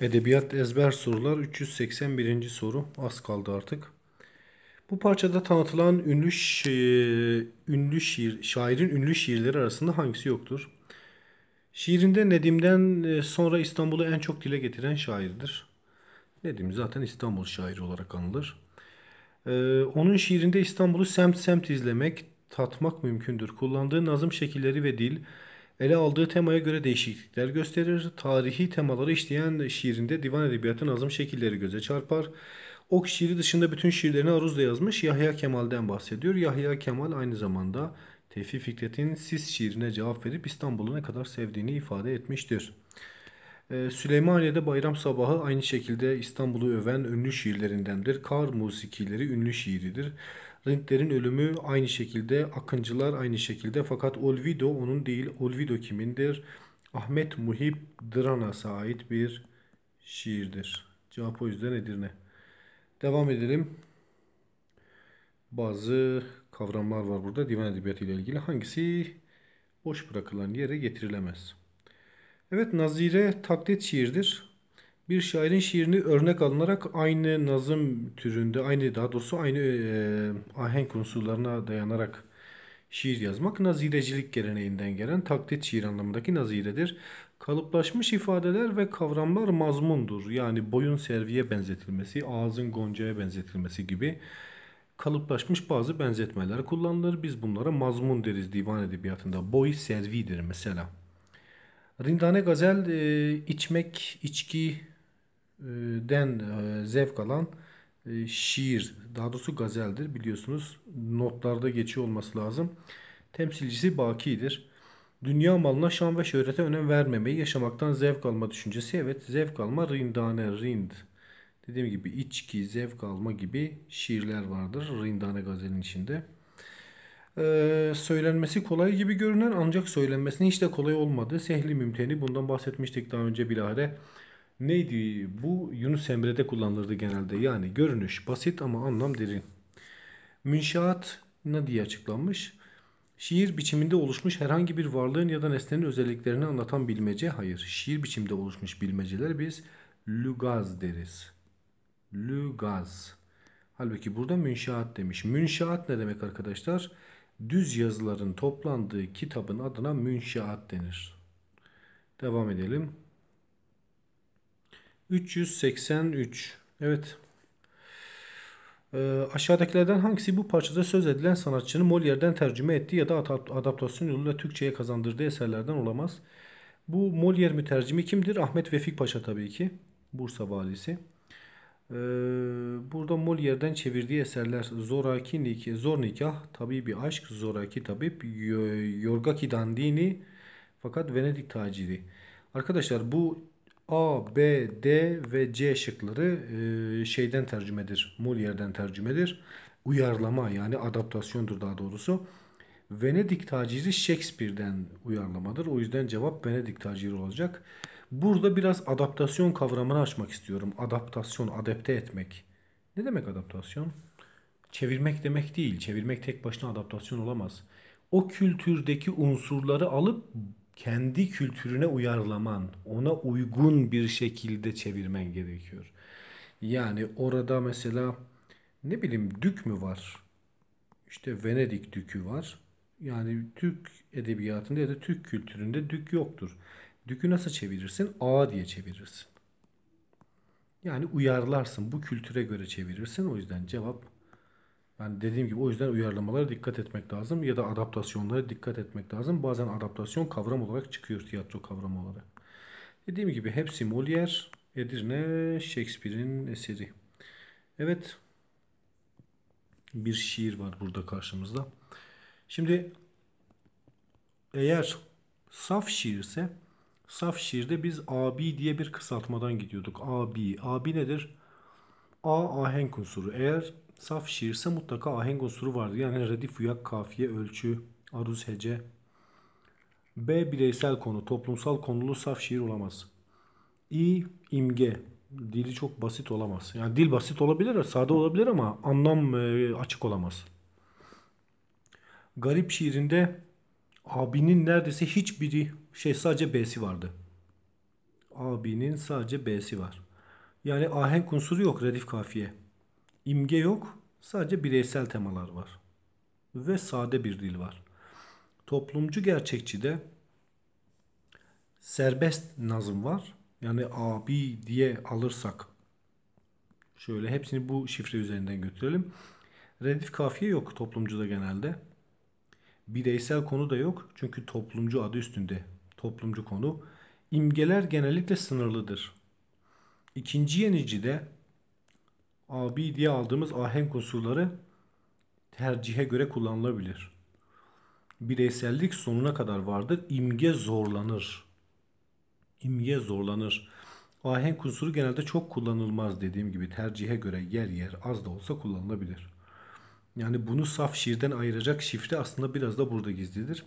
Edebiyat ezber sorular 381. soru. Az kaldı artık. Bu parçada tanıtılan ünlü ünlü şiir şairin ünlü şiirleri arasında hangisi yoktur? Şiirinde Nedim'den e, sonra İstanbul'u en çok dile getiren şairdir. Nedim zaten İstanbul şairi olarak anılır. Ee, onun şiirinde İstanbul'u semt semt izlemek, tatmak mümkündür. Kullandığı nazım şekilleri ve dil ele aldığı temaya göre değişiklikler gösterir. Tarihi temaları işleyen şiirinde divan edebiyatı nazım şekilleri göze çarpar. Ok şiiri dışında bütün şiirlerini Aruz'da yazmış Yahya Kemal'den bahsediyor. Yahya Kemal aynı zamanda Tevfik Fikret'in Sis şiirine cevap verip İstanbul'u ne kadar sevdiğini ifade etmiştir. Ee, Süleymaniye'de Bayram Sabahı aynı şekilde İstanbul'u öven ünlü şiirlerindendir. Kar musikileri ünlü şiiridir. Ringlerin ölümü aynı şekilde, Akıncılar aynı şekilde fakat Olvido onun değil. Olvido kimindir? Ahmet Muhib Dranas'a ait bir şiirdir. Cevap o yüzden Edirne. Devam edelim. Bazı kavramlar var burada divan edebiyatı ile ilgili. Hangisi boş bırakılan yere getirilemez? Evet nazire taklit şiirdir bir şairin şiirini örnek alınarak aynı nazım türünde, aynı daha doğrusu aynı e, ahenk unsurlarına dayanarak şiir yazmak nazirecilik geleneğinden gelen taklit şiir anlamındaki naziredir. Kalıplaşmış ifadeler ve kavramlar mazmundur. Yani boyun serviye benzetilmesi, ağzın goncaya benzetilmesi gibi kalıplaşmış bazı benzetmeler kullanılır. Biz bunlara mazmun deriz divan edebiyatında. Boy servidir mesela. Rindane gazel e, içmek, içki, den e, zevk alan e, şiir, daha doğrusu gazeldir biliyorsunuz. Notlarda geçiyor olması lazım. Temsilcisi bakidir. Dünya malına, şan ve şöhrete önem vermemeyi, yaşamaktan zevk alma düşüncesi. Evet, zevk alma rindane, rind. Dediğim gibi içki, zevk alma gibi şiirler vardır rindane gazelin içinde. Ee, söylenmesi kolay gibi görünen ancak söylenmesinin hiç de kolay olmadı. Sehli mümteni bundan bahsetmiştik daha önce bilahare. Neydi? Bu Yunus Emre'de kullanılırdı genelde. Yani görünüş basit ama anlam derin. Münşaat ne diye açıklanmış? Şiir biçiminde oluşmuş herhangi bir varlığın ya da nesnenin özelliklerini anlatan bilmece. Hayır. Şiir biçimde oluşmuş bilmeceler biz lügaz deriz. Lügaz. Halbuki burada münşaat demiş. Münşaat ne demek arkadaşlar? Düz yazıların toplandığı kitabın adına münşaat denir. Devam edelim. 383. Evet. E, aşağıdakilerden hangisi bu parçada söz edilen sanatçının Molière'den tercüme ettiği ya da adaptasyon yoluyla Türkçe'ye kazandırdığı eserlerden olamaz? Bu Molière mütercimi kimdir? Ahmet Vefik Paşa tabii ki. Bursa valisi. Ee, burada Molière'den çevirdiği eserler Zoraki Nikah, Zor Nikah, tabii bir Aşk, Zoraki Tabip, Yorgaki Dandini fakat Venedik Taciri. Arkadaşlar bu A, B, D ve C şıkları e, şeyden tercümedir. Molière'den tercümedir. Uyarlama yani adaptasyondur daha doğrusu. Venedik tacizi Shakespeare'den uyarlamadır. O yüzden cevap Venedik taciri olacak. Burada biraz adaptasyon kavramını açmak istiyorum. Adaptasyon, adapte etmek. Ne demek adaptasyon? Çevirmek demek değil. Çevirmek tek başına adaptasyon olamaz. O kültürdeki unsurları alıp kendi kültürüne uyarlaman, ona uygun bir şekilde çevirmen gerekiyor. Yani orada mesela ne bileyim dük mü var? İşte Venedik dükü var. Yani Türk edebiyatında ya da Türk kültüründe dük yoktur. Dükü nasıl çevirirsin? A diye çevirirsin. Yani uyarlarsın. Bu kültüre göre çevirirsin. O yüzden cevap yani dediğim gibi o yüzden uyarlamalara dikkat etmek lazım ya da adaptasyonlara dikkat etmek lazım. Bazen adaptasyon kavram olarak çıkıyor tiyatro kavramı olarak. Dediğim gibi hepsi Molière, Edirne, Shakespeare'in eseri. Evet bir şiir var burada karşımızda. Şimdi eğer saf şiirse saf şiirde biz abi diye bir kısaltmadan gidiyorduk. Abi. Abi nedir? A ahenk unsuru. Eğer Saf şiirse mutlaka ahenk unsuru vardır. Yani redif, uyak, kafiye, ölçü, aruz, hece. B. Bireysel konu, toplumsal konulu saf şiir olamaz. İ. imge dili çok basit olamaz. Yani dil basit olabilir, sade olabilir ama anlam e, açık olamaz. Garip şiirinde abinin neredeyse hiçbiri şey sadece B'si vardı. Abinin sadece B'si var. Yani ahenk unsuru yok redif kafiye imge yok. Sadece bireysel temalar var. Ve sade bir dil var. Toplumcu gerçekçi de serbest nazım var. Yani abi diye alırsak şöyle hepsini bu şifre üzerinden götürelim. Redif kafiye yok toplumcuda genelde. Bireysel konu da yok. Çünkü toplumcu adı üstünde. Toplumcu konu. İmgeler genellikle sınırlıdır. İkinci yenici de AB diye aldığımız ahenk unsurları tercihe göre kullanılabilir. Bireysellik sonuna kadar vardır. İmge zorlanır. İmge zorlanır. Ahenk unsuru genelde çok kullanılmaz dediğim gibi tercihe göre yer yer az da olsa kullanılabilir. Yani bunu saf şiirden ayıracak şifre aslında biraz da burada gizlidir.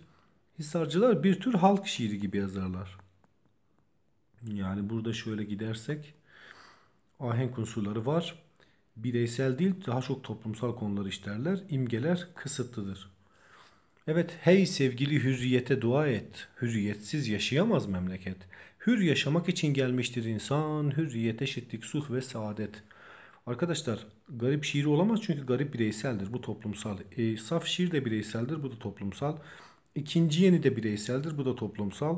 Hisarcılar bir tür halk şiiri gibi yazarlar. Yani burada şöyle gidersek ahenk unsurları var bireysel değil daha çok toplumsal konular işlerler. İmgeler kısıtlıdır. Evet hey sevgili hürriyete dua et. Hürriyetsiz yaşayamaz memleket. Hür yaşamak için gelmiştir insan. Hürriyet, eşitlik, suh ve saadet. Arkadaşlar garip şiir olamaz çünkü garip bireyseldir. Bu toplumsal. E, saf şiir de bireyseldir. Bu da toplumsal. İkinci yeni de bireyseldir. Bu da toplumsal.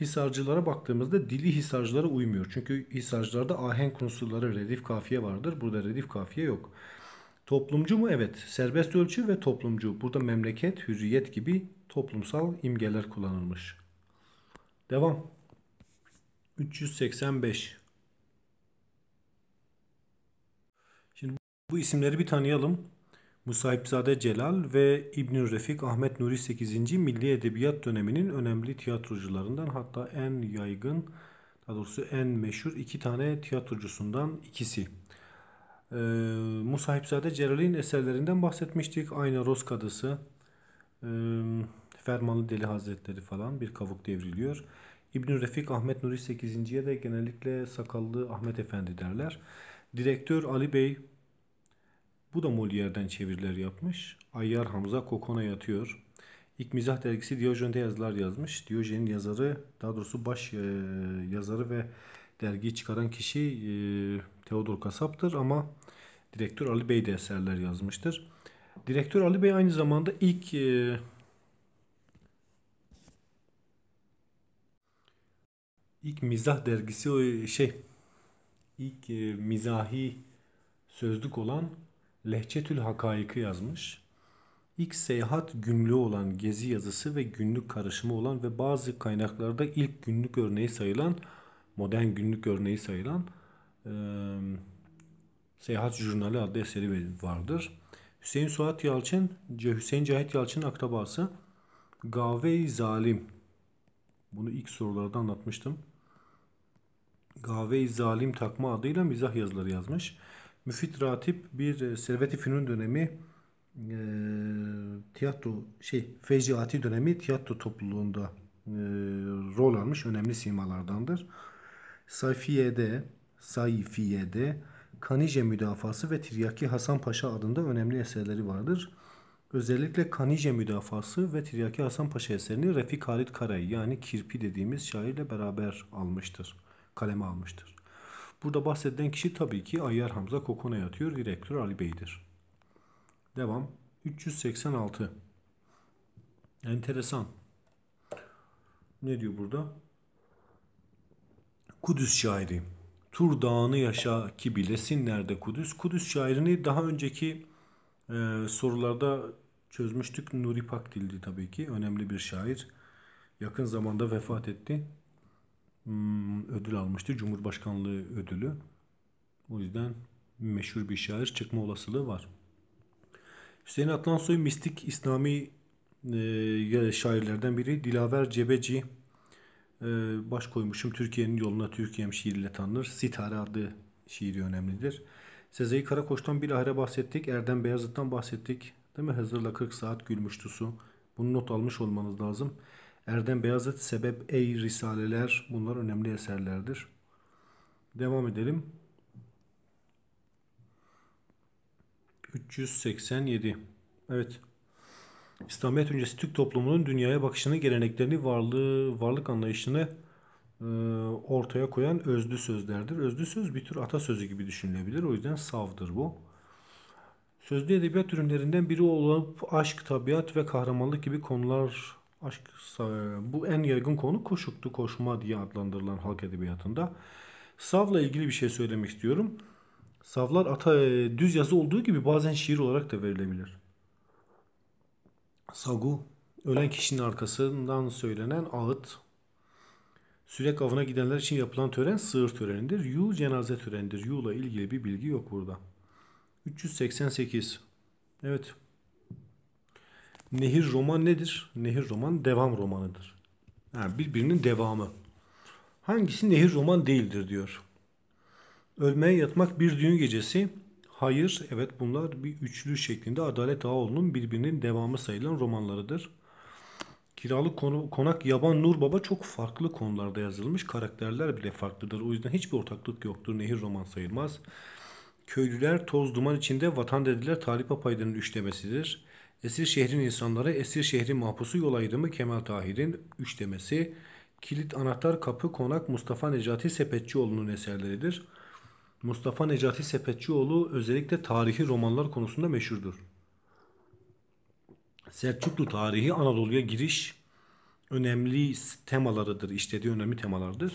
Hisarcılara baktığımızda dili hisarcılara uymuyor. Çünkü hisarcılarda ahenk unsurları redif kafiye vardır. Burada redif kafiye yok. Toplumcu mu? Evet. Serbest ölçü ve toplumcu. Burada memleket, hürriyet gibi toplumsal imgeler kullanılmış. Devam. 385. Şimdi bu isimleri bir tanıyalım. Musaipzade Celal ve İbnül Refik Ahmet Nuri 8. Milli Edebiyat döneminin önemli tiyatrocularından hatta en yaygın daha doğrusu en meşhur iki tane tiyatrocusundan ikisi. Ee, Musahipzade Celal'in eserlerinden bahsetmiştik. Ayna Roz Kadısı, e, ee, Fermanlı Deli Hazretleri falan bir kavuk devriliyor. İbnül Refik Ahmet Nuri 8.'ye de genellikle sakallı Ahmet Efendi derler. Direktör Ali Bey bu da Molière'den çeviriler yapmış. Ayyar Hamza Kokona yatıyor. İlk mizah dergisi Diyojen'de yazılar yazmış. Diyojen'in yazarı, daha doğrusu baş e, yazarı ve dergiyi çıkaran kişi e, Teodor Kasap'tır ama direktör Ali Bey de eserler yazmıştır. Direktör Ali Bey aynı zamanda ilk e, ilk mizah dergisi o şey ilk e, mizahi sözlük olan Lehçetül Hakaik'i yazmış. İlk seyahat günlüğü olan gezi yazısı ve günlük karışımı olan ve bazı kaynaklarda ilk günlük örneği sayılan, modern günlük örneği sayılan e, Seyahat Jurnali adlı eseri vardır. Hüseyin Suat Yalçın, Hüseyin Cahit Yalçın'ın akrabası gave Zalim. Bunu ilk sorularda anlatmıştım. gave Zalim takma adıyla mizah yazıları yazmış. Müfit Ratip bir e, Servet-i Fünun dönemi e, tiyatro şey Feciati dönemi tiyatro topluluğunda e, rol almış önemli simalardandır. Sayfiye'de, Sayfiye'de Kanice müdafası ve Tiryaki Hasan Paşa adında önemli eserleri vardır. Özellikle Kanice müdafası ve Tiryaki Hasan Paşa eserini Refik Halit Karay yani Kirpi dediğimiz şairle beraber almıştır, kaleme almıştır. Burada bahsedilen kişi tabii ki Ayyar Hamza Kokona yatıyor. Direktör Ali Bey'dir. Devam. 386. Enteresan. Ne diyor burada? Kudüs şairi. Tur dağını yaşa ki bilesin nerede Kudüs. Kudüs şairini daha önceki e, sorularda çözmüştük. Nuri Pakdil'di tabii ki. Önemli bir şair. Yakın zamanda vefat etti. Hmm, ödül almıştı. Cumhurbaşkanlığı ödülü. O yüzden meşhur bir şair çıkma olasılığı var. Hüseyin Atlansoy mistik İslami e, şairlerden biri. Dilaver Cebeci e, baş koymuşum Türkiye'nin yoluna Türkiye'm şiiriyle tanınır. Sitar adlı şiiri önemlidir. Sezai Karakoç'tan bilahare bahsettik. Erdem Beyazıt'tan bahsettik. Değil mi? Hazırla 40 saat gülmüştüsü. Bunu not almış olmanız lazım. Erdem Beyazıt, Sebep Ey Risaleler bunlar önemli eserlerdir. Devam edelim. 387. Evet. İslamiyet öncesi Türk toplumunun dünyaya bakışını, geleneklerini, varlığı, varlık anlayışını e, ortaya koyan özlü sözlerdir. Özlü söz bir tür atasözü gibi düşünülebilir. O yüzden savdır bu. Sözlü edebiyat ürünlerinden biri olup aşk, tabiat ve kahramanlık gibi konular Aşk bu en yaygın konu koşuktu, koşma diye adlandırılan halk edebiyatında. Savla ilgili bir şey söylemek istiyorum. Savlar ata e, düz yazı olduğu gibi bazen şiir olarak da verilebilir. Sagu, ölen kişinin arkasından söylenen ağıt. Sürek avına gidenler için yapılan tören sığır törenidir. Yu cenaze törenidir. Yu'la ilgili bir bilgi yok burada. 388. Evet Nehir roman nedir? Nehir roman devam romanıdır. Yani birbirinin devamı. Hangisi nehir roman değildir diyor. Ölmeye yatmak bir düğün gecesi. Hayır, evet bunlar bir üçlü şeklinde Adalet Ağaoğlu'nun birbirinin devamı sayılan romanlarıdır. Kiralık konu, konak Yaban Nur Baba çok farklı konularda yazılmış. Karakterler bile farklıdır. O yüzden hiçbir ortaklık yoktur. Nehir roman sayılmaz. Köylüler toz duman içinde vatan dediler Talip Apayda'nın üçlemesidir. Esir şehrin insanları esir Şehrin mahpusu yol ayrımı Kemal Tahir'in 3 demesi, Kilit Anahtar Kapı Konak Mustafa Necati Sepetçioğlu'nun eserleridir. Mustafa Necati Sepetçioğlu özellikle tarihi romanlar konusunda meşhurdur. Selçuklu tarihi Anadolu'ya giriş önemli temalarıdır, işlediği önemli temalardır.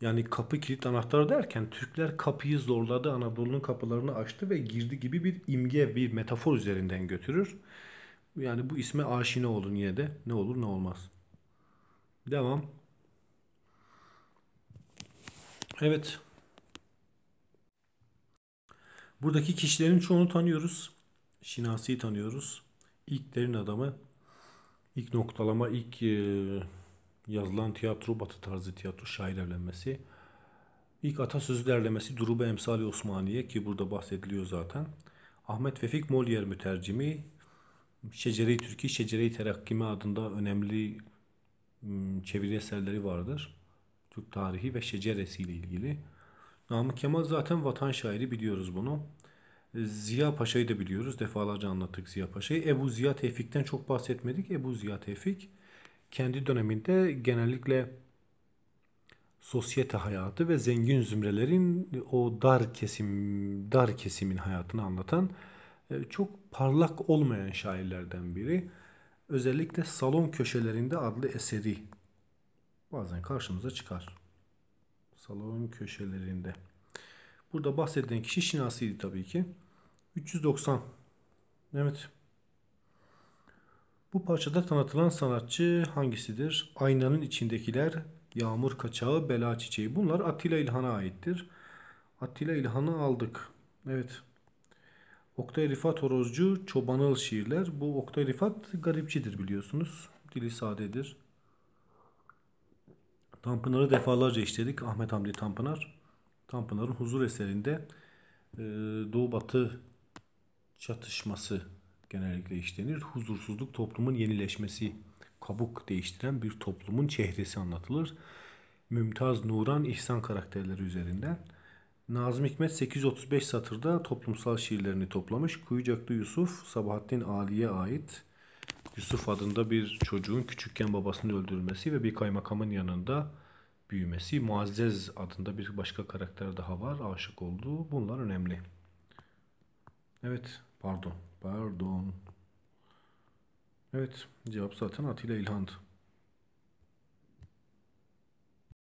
Yani kapı kilit anahtar derken Türkler kapıyı zorladı, Anadolu'nun kapılarını açtı ve girdi gibi bir imge, bir metafor üzerinden götürür. Yani bu isme aşina olun yine de. Ne olur ne olmaz. Devam. Evet. Buradaki kişilerin çoğunu tanıyoruz. Şinasi'yi tanıyoruz. İlk derin adamı, ilk noktalama, ilk e, yazılan tiyatro, batı tarzı tiyatro, şair evlenmesi. İlk atasözü derlemesi Duruba Emsali Osmaniye ki burada bahsediliyor zaten. Ahmet Vefik Molière mütercimi Şecere-i Türkiye, Şecere-i Terakkime adında önemli çeviri eserleri vardır. Türk tarihi ve şeceresi ile ilgili. Namık Kemal zaten vatan şairi biliyoruz bunu. E, Ziya Paşa'yı da biliyoruz. Defalarca anlattık Ziya Paşa'yı. Ebu Ziya Tevfik'ten çok bahsetmedik. Ebu Ziya Tevfik kendi döneminde genellikle sosyete hayatı ve zengin zümrelerin o dar kesim dar kesimin hayatını anlatan e, çok parlak olmayan şairlerden biri. Özellikle Salon Köşelerinde adlı eseri bazen karşımıza çıkar. Salon Köşelerinde. Burada bahsedilen kişi Şinasi'ydi tabii ki. 390. Evet. Bu parçada tanıtılan sanatçı hangisidir? Aynanın içindekiler, yağmur kaçağı, bela çiçeği. Bunlar Attila İlhan'a aittir. Attila İlhan'ı aldık. Evet. Oktay Rifat Horozcu Çobanıl şiirler. Bu Oktay Rifat garipçidir biliyorsunuz. Dili sadedir. Tanpınar'ı defalarca işledik. Ahmet Hamdi Tanpınar. Tanpınar'ın huzur eserinde e, Doğu Batı çatışması genellikle işlenir. Huzursuzluk toplumun yenileşmesi, kabuk değiştiren bir toplumun çehresi anlatılır. Mümtaz Nuran İhsan karakterleri üzerinden. Nazım Hikmet 835 satırda toplumsal şiirlerini toplamış. Kuyucaklı Yusuf, Sabahattin Ali'ye ait Yusuf adında bir çocuğun küçükken babasının öldürülmesi ve bir kaymakamın yanında büyümesi. Muazzez adında bir başka karakter daha var. Aşık olduğu. Bunlar önemli. Evet. Pardon. Pardon. Evet. Cevap zaten Atilla İlhan'dı.